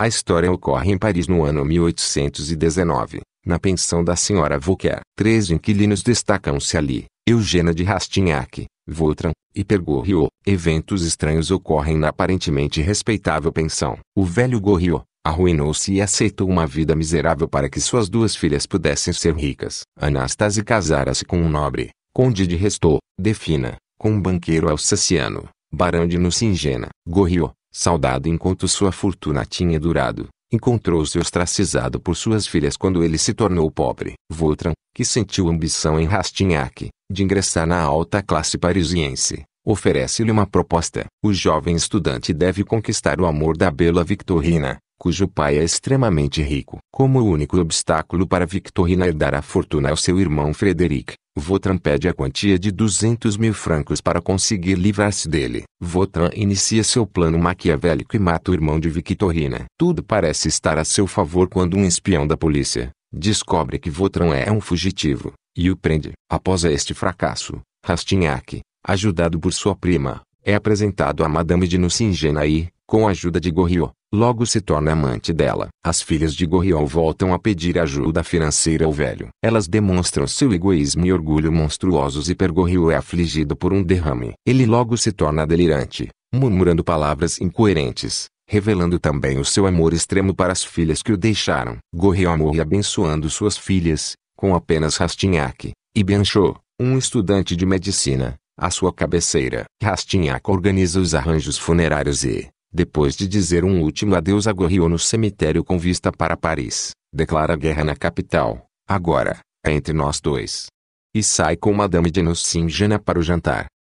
A história ocorre em Paris no ano 1819, na pensão da senhora Vauquer. Três inquilinos destacam-se ali, Eugênia de Rastignac, Vautrin e Pergoriot. Eventos estranhos ocorrem na aparentemente respeitável pensão. O velho Goriot, arruinou-se e aceitou uma vida miserável para que suas duas filhas pudessem ser ricas. Anastasia casara-se com um nobre, conde de Restou, Defina, com um banqueiro alsaciano, barão de Nucingena. Goriot, Saudado enquanto sua fortuna tinha durado, encontrou-se ostracizado por suas filhas quando ele se tornou pobre. Voltran, que sentiu ambição em Rastignac, de ingressar na alta classe parisiense, oferece-lhe uma proposta. O jovem estudante deve conquistar o amor da bela Victorina, cujo pai é extremamente rico. Como o único obstáculo para Victorina herdar a fortuna ao seu irmão Frederic, Votran pede a quantia de 200 mil francos para conseguir livrar-se dele. Votran inicia seu plano maquiavélico e mata o irmão de Victorina. Tudo parece estar a seu favor quando um espião da polícia descobre que Votran é um fugitivo e o prende. Após este fracasso, Rastignac, ajudado por sua prima, é apresentado a Madame de Nucingen aí, com a ajuda de Goriot, logo se torna amante dela. As filhas de Goriot voltam a pedir ajuda financeira ao velho. Elas demonstram seu egoísmo e orgulho monstruosos e Per é afligido por um derrame. Ele logo se torna delirante, murmurando palavras incoerentes, revelando também o seu amor extremo para as filhas que o deixaram. Goriot morre abençoando suas filhas, com apenas Rastignac, e Bianchot, um estudante de medicina, à sua cabeceira. Rastignac organiza os arranjos funerários e, depois de dizer um último adeus a Goriot no cemitério com vista para Paris, declara guerra na capital. Agora, é entre nós dois. E sai com Madame de Nucingen para o jantar.